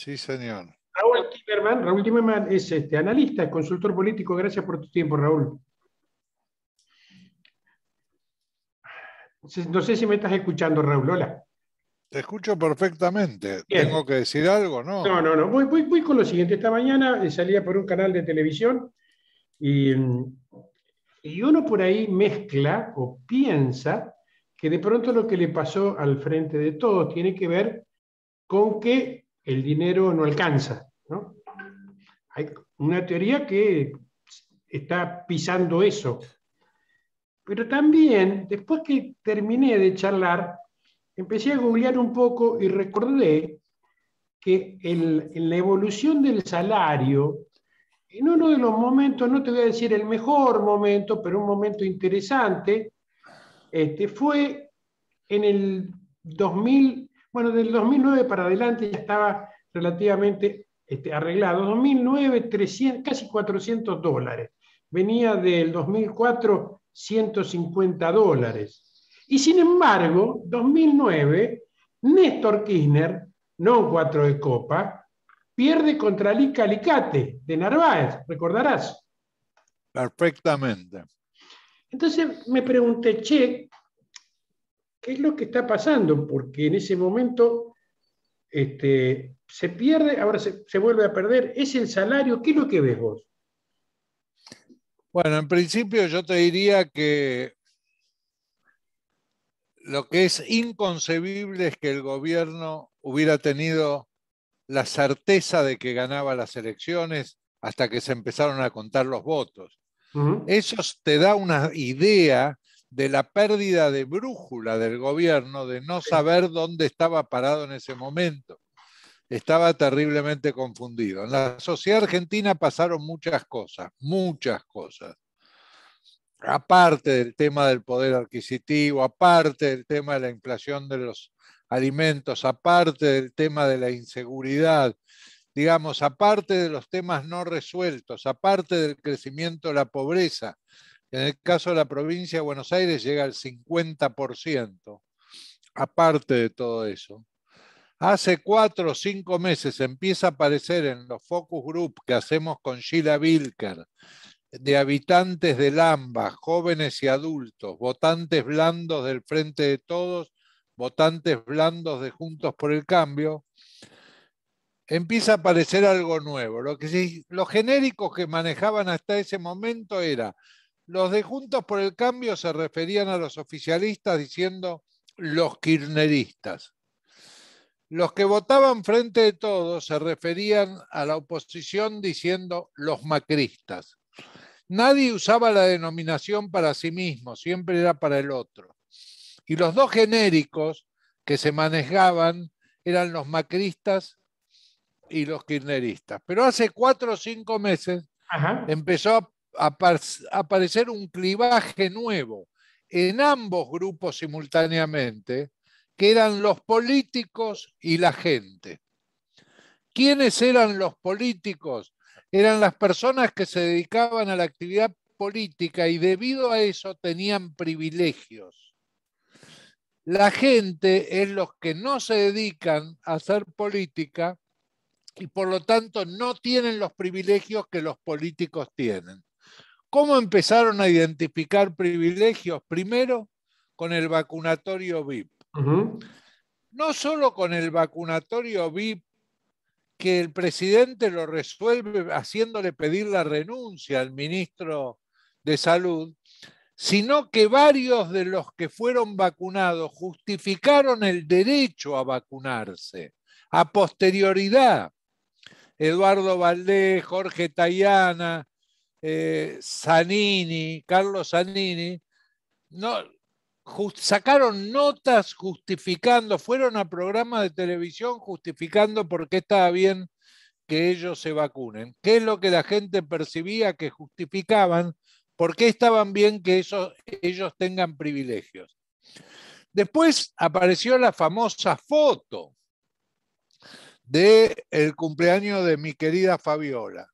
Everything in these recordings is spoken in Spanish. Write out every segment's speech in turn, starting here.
Sí, señor. Raúl Timerman, Raúl es este, analista, consultor político. Gracias por tu tiempo, Raúl. No sé si me estás escuchando, Raúl. Hola. Te escucho perfectamente. ¿Tengo que decir algo? No, no, no. no. Voy, con lo siguiente. Esta mañana eh, salía por un canal de televisión y, mm, y uno por ahí mezcla o piensa que de pronto lo que le pasó al frente de todos tiene que ver con que el dinero no alcanza. Hay una teoría que está pisando eso. Pero también, después que terminé de charlar, empecé a googlear un poco y recordé que en la evolución del salario, en uno de los momentos, no te voy a decir el mejor momento, pero un momento interesante, este, fue en el 2000 bueno, del 2009 para adelante ya estaba relativamente este, arreglado. 2009, casi 400 dólares. Venía del 2004, 150 dólares. Y sin embargo, 2009, Néstor Kirchner, no cuatro de copa, pierde contra Lica Calicate, de Narváez, recordarás. Perfectamente. Entonces me pregunté, che, qué es lo que está pasando, porque en ese momento este, se pierde, ahora se, vuelve a perder, es el salario, ¿qué es lo que ves vos? Bueno, en principio yo te diría que lo que es inconcebible es que el gobierno hubiera tenido la certeza de que ganaba las elecciones hasta que se empezaron a contar los votos. Eso te da una idea de la pérdida de brújula del gobierno, de no saber dónde estaba parado en ese momento. Estaba terriblemente confundido. En la sociedad argentina pasaron muchas cosas, muchas cosas. Aparte del tema del poder adquisitivo, aparte del tema de la inflación de los alimentos, aparte del tema de la inseguridad, digamos, aparte de los temas no resueltos, aparte del crecimiento de la pobreza, en el caso de la provincia de Buenos Aires llega al 50%, aparte de todo eso. Hace cuatro o cinco meses empieza a aparecer en los focus group que hacemos con Sheila Bilker, de habitantes de AMBA, jóvenes y adultos, votantes blandos del Frente de Todos, votantes blandos de Juntos por el Cambio, empieza a aparecer algo nuevo. Lo que, los genéricos que manejaban hasta ese momento era los de Juntos por el Cambio se referían a los oficialistas diciendo los kirchneristas. Los que votaban frente de todos se referían a la oposición diciendo los macristas. Nadie usaba la denominación para sí mismo, siempre era para el otro. Y los dos genéricos que se manejaban eran los macristas y los kirchneristas. Pero hace cuatro o cinco meses empezó a aparecer un clivaje nuevo en ambos grupos simultáneamente, que eran los políticos y la gente. ¿Quiénes eran los políticos? Eran las personas que se dedicaban a la actividad política y debido a eso tenían privilegios. La gente es los que no se dedican a hacer política y por lo tanto no tienen los privilegios que los políticos tienen. ¿Cómo empezaron a identificar privilegios? Primero, con el vacunatorio VIP. No solo con el vacunatorio VIP, que el presidente lo resuelve haciéndole pedir la renuncia al ministro de Salud, sino que varios de los que fueron vacunados justificaron el derecho a vacunarse a posterioridad. Eduardo Valdés, Jorge Tayana, eh, Carlos Zanini, no, sacaron notas justificando, fueron a programas de televisión justificando por qué estaba bien que ellos se vacunen. ¿Qué es lo que la gente percibía que justificaban? ¿Por qué estaban bien que ellos tengan privilegios? Después apareció la famosa foto del cumpleaños de mi querida Fabiola.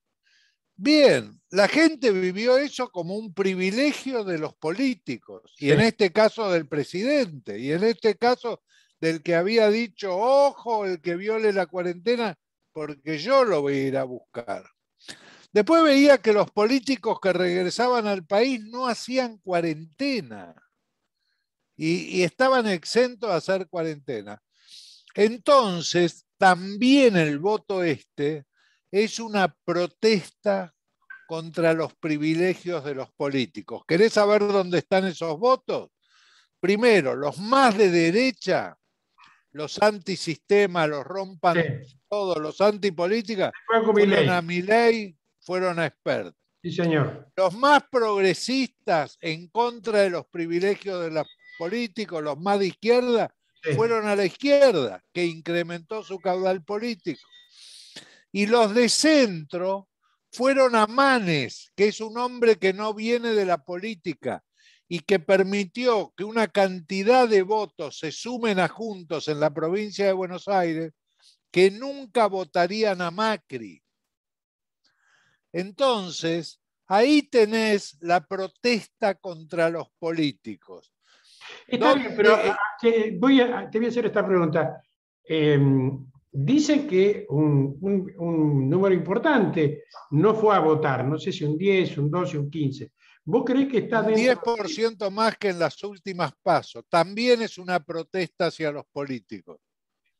Bien, la gente vivió eso como un privilegio de los políticos, y en este caso del presidente, y en este caso del que había dicho, ojo, el que viole la cuarentena, porque yo lo voy a ir a buscar. Después veía que los políticos que regresaban al país no hacían cuarentena y, y estaban exentos a hacer cuarentena. Entonces, también el voto este es una protesta contra los privilegios de los políticos. ¿Querés saber dónde están esos votos? Primero, los más de derecha, los antisistema, los rompan todos, los antipolíticas, fueron a ley, fueron a expertos. Sí, señor. Los más progresistas en contra de los privilegios de los políticos, los más de izquierda, fueron a la izquierda, que incrementó su caudal político. Y los de centro fueron a Manes, que es un hombre que no viene de la política y que permitió que una cantidad de votos se sumen a juntos en la provincia de Buenos Aires que nunca votarían a Macri. Entonces, ahí tenés la protesta contra los políticos. Está bien, pero ah, te voy, a, hacer esta pregunta. Eh, dice que un, número importante no fue a votar, no sé si un 10, un 12, un 15. ¿Vos crees que está dentro? 10% más que en las últimas pasos. También es una protesta hacia los políticos.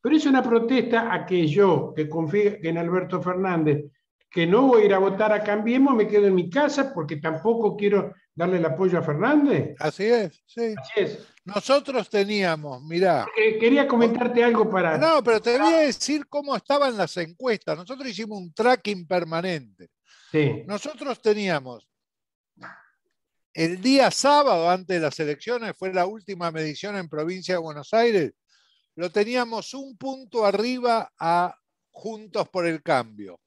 Pero es una protesta a que yo, que confío en Alberto Fernández, que no voy a ir a votar a Cambiemos, me quedo en mi casa porque tampoco quiero darle el apoyo a Fernández. Así es, sí. Nosotros teníamos, mirá. quería comentarte algo para. No, pero te voy a decir cómo estaban las encuestas. Nosotros hicimos un tracking permanente. Sí. Nosotros teníamos. El día sábado, antes de las elecciones, fue la última medición en provincia de Buenos Aires, lo teníamos un punto arriba a Juntos por el Cambio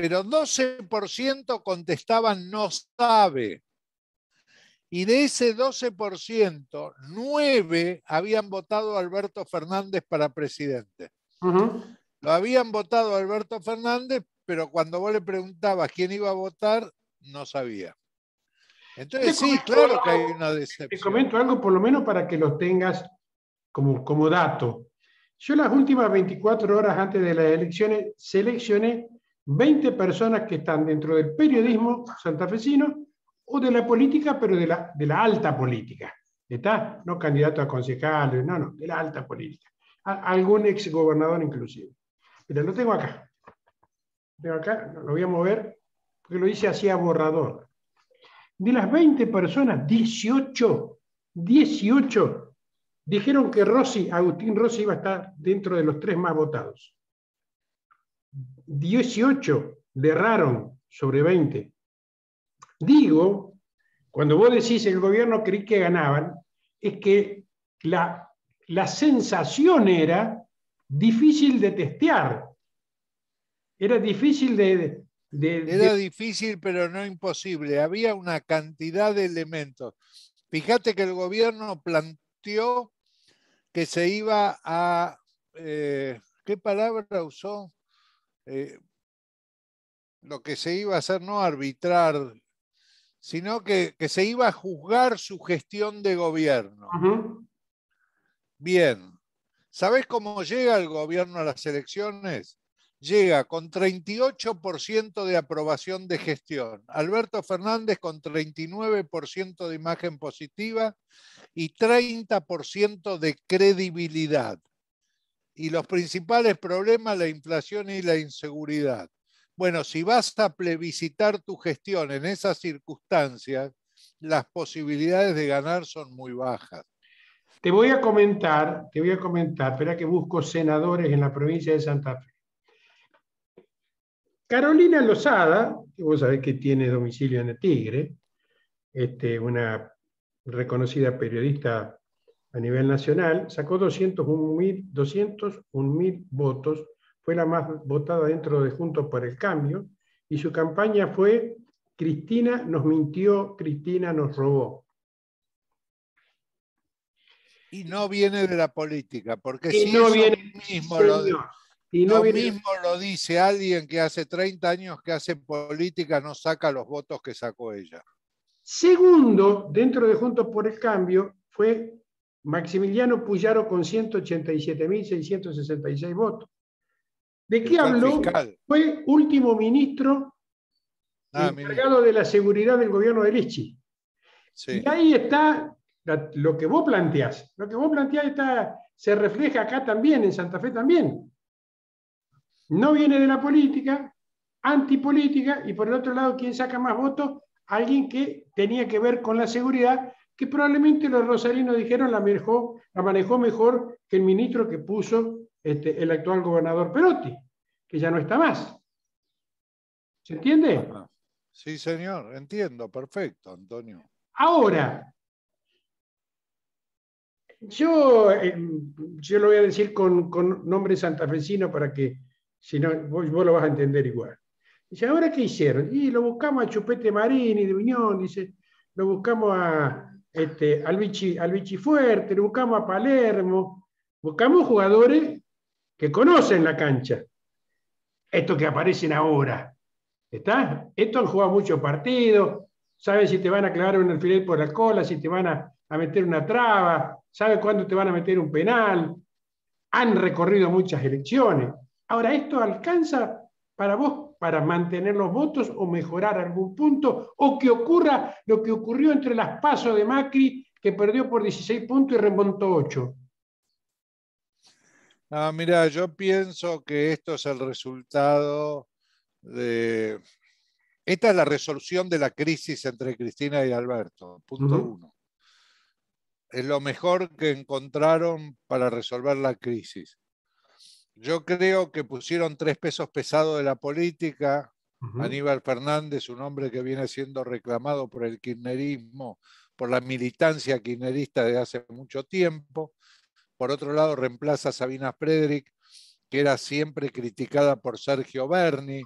pero 12% contestaban no sabe. Y de ese 12%, 9 habían votado a Alberto Fernández para presidente. Lo habían votado a Alberto Fernández, pero cuando vos le preguntabas quién iba a votar, no sabía. Entonces, sí, claro que hay una decepción. Te comento algo, por lo menos para que lo tengas como, como dato. Yo las últimas 24 horas antes de las elecciones seleccioné 20 personas que están dentro del periodismo santafesino o de la política, pero de la, alta política. ¿Está? No candidato a concejales, no, no, de la alta política. Algún ex exgobernador inclusive. Mira, lo tengo acá. Tengo acá, lo voy a mover, porque lo hice así a borrador. De las 20 personas, 18, 18 dijeron que Rossi, Agustín Rossi iba a estar dentro de los tres más votados. 18 derraron sobre 20. Digo, cuando vos decís el gobierno creí que ganaban, es que la, la sensación era difícil de testear. Era difícil de, Era difícil, pero no imposible. Había una cantidad de elementos. Fíjate que el gobierno planteó que se iba a... Eh, ¿Qué palabra usó? Eh, lo que se iba a hacer no arbitrar, sino que, se iba a juzgar su gestión de gobierno. Bien, ¿sabes cómo llega el gobierno a las elecciones? Llega con 38% de aprobación de gestión, Alberto Fernández con 39% de imagen positiva y 30% de credibilidad y los principales problemas, la inflación y la inseguridad. Bueno, si vas a plebiscitar tu gestión en esas circunstancias, las posibilidades de ganar son muy bajas. Te voy a comentar, te voy a comentar, espera que busco senadores en la provincia de Santa Fe. Carolina Lozada, que vos sabés que tiene domicilio en el Tigre, este, una reconocida periodista a nivel nacional, sacó 201.000 mil votos, fue la más votada dentro de Juntos por el Cambio, y su campaña fue Cristina nos mintió, Cristina nos robó. Y no viene de la política, porque si no viene, mismo y no mismo lo dice alguien que hace 30 años que hace política, no saca los votos que sacó ella. Segundo, dentro de Juntos por el Cambio, fue Maximiliano Puyaro con 187.666 votos. ¿De qué habló? Fue último ministro ah, encargado de la seguridad del gobierno de Lichi. Y ahí está lo que vos planteás. Lo que vos planteás está, se refleja acá también, en Santa Fe también. No viene de la política, antipolítica, y por el otro lado, ¿quién saca más votos? Alguien que tenía que ver con la seguridad que probablemente los rosarinos dijeron la, manejó mejor que el ministro que puso este, el actual gobernador Perotti, que ya no está más. ¿Se entiende? Sí, señor, entiendo, perfecto, Antonio. Ahora, yo, eh, yo lo voy a decir con, con nombre santafesino para que, si no, vos, lo vas a entender igual. Dice, ¿ahora qué hicieron? Y lo buscamos a Chupete Marín y de Viñón, dice, lo buscamos a, este, al, Bichifuerte, fuerte, lo buscamos a Palermo, buscamos jugadores que conocen la cancha. Estos que aparecen ahora. ¿Está? Estos han jugado muchos partidos, saben si te van a clavar un alfiler por la cola, si te van a, meter una traba, saben cuándo te van a meter un penal, han recorrido muchas elecciones. Ahora, esto alcanza para vos, para mantener los votos o mejorar algún punto, o que ocurra lo que ocurrió entre las pasos de Macri, que perdió por 16 puntos y remontó 8. Ah, mira, yo pienso que esto es el resultado de... Esta es la resolución de la crisis entre Cristina y Alberto, punto uno. Es lo mejor que encontraron para resolver la crisis. Yo creo que pusieron tres pesos pesados de la política. Aníbal Fernández, un hombre que viene siendo reclamado por el kirchnerismo, por la militancia kirchnerista de hace mucho tiempo. Por otro lado, reemplaza a Sabina Frederick, que era siempre criticada por Sergio Berni.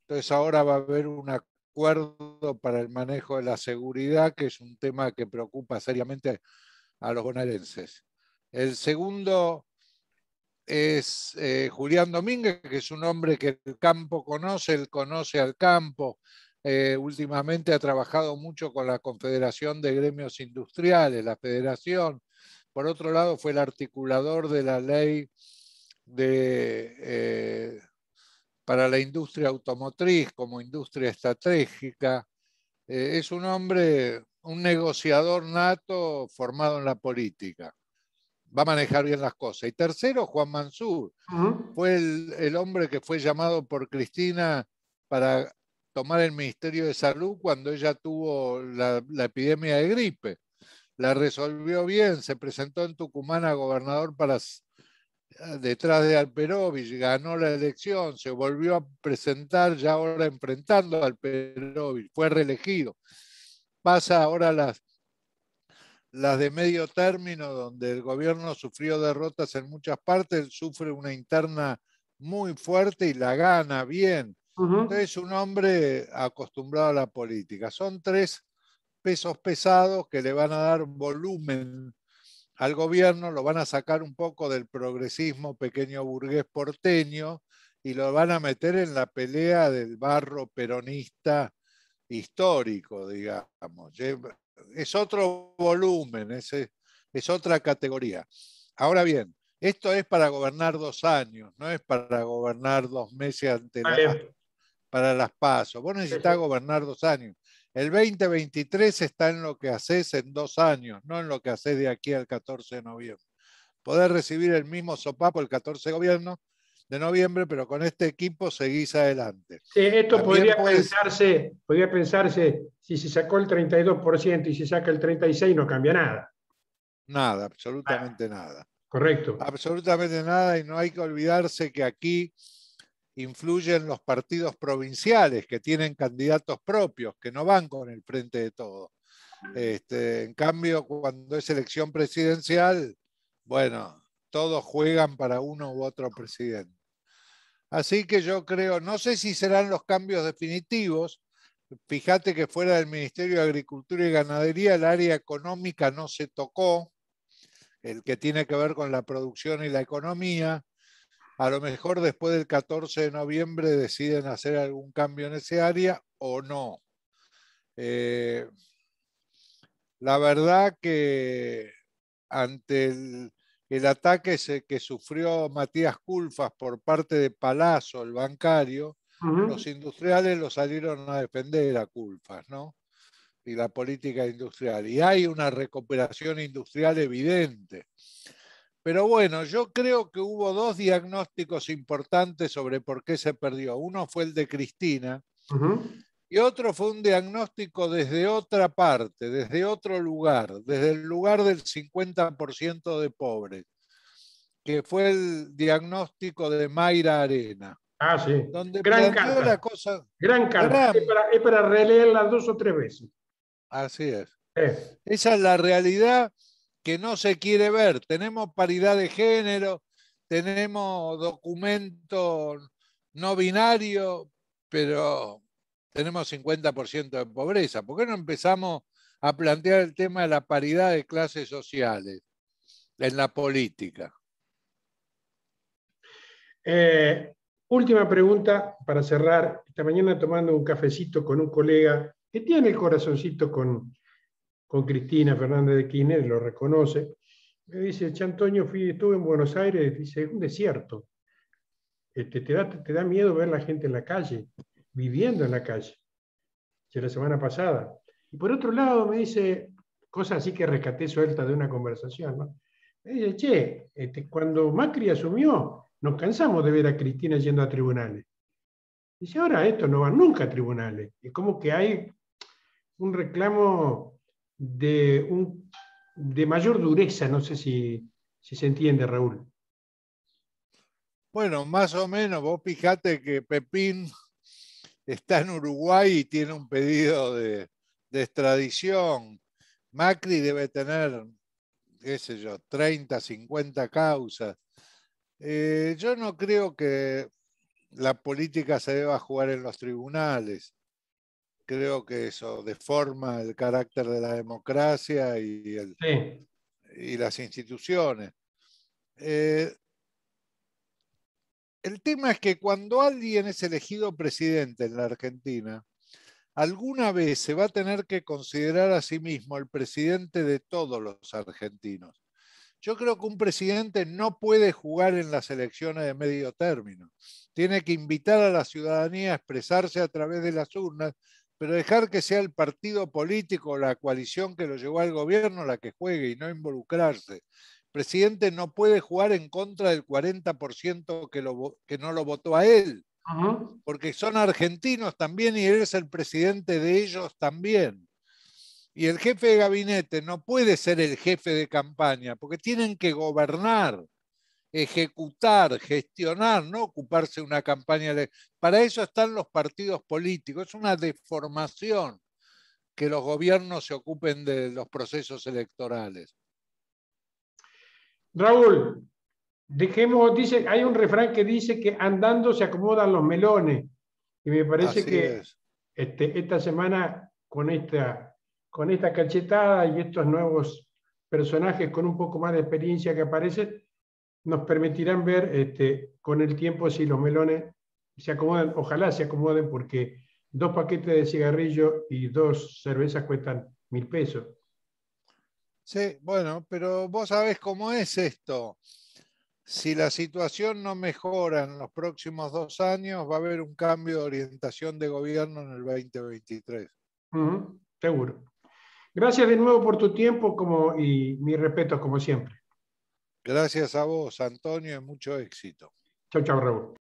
Entonces ahora va a haber un acuerdo para el manejo de la seguridad, que es un tema que preocupa seriamente a los bonaerenses. El segundo es eh, Julián Domínguez, que es un hombre que el campo conoce, él conoce al campo. Eh, últimamente ha trabajado mucho con la Confederación de Gremios Industriales, la Federación. Por otro lado, fue el articulador de la ley de, eh, para la industria automotriz como industria estratégica. es un hombre, un negociador nato formado en la política va a manejar bien las cosas. Y tercero, Juan Mansur, fue el, hombre que fue llamado por Cristina para tomar el Ministerio de Salud cuando ella tuvo la, epidemia de gripe. La resolvió bien, se presentó en Tucumán a gobernador para, detrás de Alperovich, ganó la elección, se volvió a presentar ya ahora enfrentando al Alperovich, fue reelegido. Pasa ahora las las de medio término, donde el gobierno sufrió derrotas en muchas partes, sufre una interna muy fuerte y la gana bien. Es un hombre acostumbrado a la política. Son tres pesos pesados que le van a dar volumen al gobierno, lo van a sacar un poco del progresismo pequeño burgués porteño y lo van a meter en la pelea del barro peronista histórico, digamos es otro volumen, eh, es, otra categoría. Ahora bien, esto es para gobernar dos años, no es para gobernar dos meses anteriores, para las pasos. Vos necesitás gobernar dos años. El 2023 está en lo que haces en dos años, no en lo que haces de aquí al 14 de noviembre. Poder recibir el mismo sopapo el 14 de gobierno de noviembre, pero con este equipo seguís adelante. esto podría pensarse, podría pensarse, si se sacó el 32% y se saca el 36% no cambia nada. Nada, absolutamente ah, nada. Correcto. Absolutamente nada y no hay que olvidarse que aquí influyen los partidos provinciales que tienen candidatos propios, que no van con el frente de todo. Este, en cambio, cuando es elección presidencial, bueno, todos juegan para uno u otro presidente. Así que yo creo, no sé si serán los cambios definitivos. Fíjate que fuera del Ministerio de Agricultura y Ganadería el área económica no se tocó, el que tiene que ver con la producción y la economía. A lo mejor después del 14 de noviembre deciden hacer algún cambio en ese área o no. Eh, la verdad que ante el, el ataque que sufrió Matías Culfas por parte de Palazzo, el bancario, los industriales lo salieron a defender a Culfas, ¿no? Y la política industrial. Y hay una recuperación industrial evidente. Pero bueno, yo creo que hubo dos diagnósticos importantes sobre por qué se perdió. Uno fue el de Cristina, y otro fue un diagnóstico desde otra parte, desde otro lugar, desde el lugar del 50% de pobres, que fue el diagnóstico de Mayra Arena. Ah, sí. gran carta. Gran carta. Es para, releerla dos o tres veces. Así es. Esa es la realidad que no se quiere ver. Tenemos paridad de género, tenemos documento no binario, pero tenemos 50% de pobreza. ¿Por qué no empezamos a plantear el tema de la paridad de clases sociales en la política? Eh, última pregunta para cerrar. Esta mañana tomando un cafecito con un colega que tiene el corazoncito con, Cristina Fernández de Kirchner, lo reconoce. Me dice, Chantoño, estuve en Buenos Aires, dice, es un desierto. Este, te, da, te da miedo ver la gente en la calle viviendo en la calle, que la semana pasada. Y por otro lado me dice, cosa así que rescaté suelta de una conversación, me dice, che, este, cuando Macri asumió, nos cansamos de ver a Cristina yendo a tribunales. Dice, ahora esto no va nunca a tribunales. Es como que hay un reclamo de, un, de mayor dureza, no sé si, si se entiende, Raúl. Bueno, más o menos, vos fijate que Pepín está en Uruguay y tiene un pedido de, extradición. Macri debe tener, qué sé yo, 30, 50 causas. Eh, yo no creo que la política se deba jugar en los tribunales. Creo que eso deforma el carácter de la democracia y, las instituciones. Eh, el tema es que cuando alguien es elegido presidente en la Argentina, alguna vez se va a tener que considerar a sí mismo el presidente de todos los argentinos. Yo creo que un presidente no puede jugar en las elecciones de medio término. Tiene que invitar a la ciudadanía a expresarse a través de las urnas, pero dejar que sea el partido político, o la coalición que lo llevó al gobierno, la que juegue y no involucrarse presidente no puede jugar en contra del 40% que, que no lo votó a él, porque son argentinos también y él es el presidente de ellos también. Y el jefe de gabinete no puede ser el jefe de campaña, porque tienen que gobernar, ejecutar, gestionar, no ocuparse una campaña. Para eso están los partidos políticos, es una deformación que los gobiernos se ocupen de los procesos electorales. Raúl, dejemos, dice, hay un refrán que dice que andando se acomodan los melones. Y me parece que este, esta semana, con esta, con cachetada y estos nuevos personajes con un poco más de experiencia que aparecen, nos permitirán ver este, con el tiempo si los melones se acomodan, ojalá se acomoden, porque dos paquetes de cigarrillo y dos cervezas cuestan mil pesos. Sí, bueno, pero vos sabés cómo es esto. Si la situación no mejora en los próximos dos años, va a haber un cambio de orientación de gobierno en el 2023. seguro. Gracias de nuevo por tu tiempo y mis respetos como siempre. Gracias a vos, Antonio, y mucho éxito. Chao, chao, Raúl.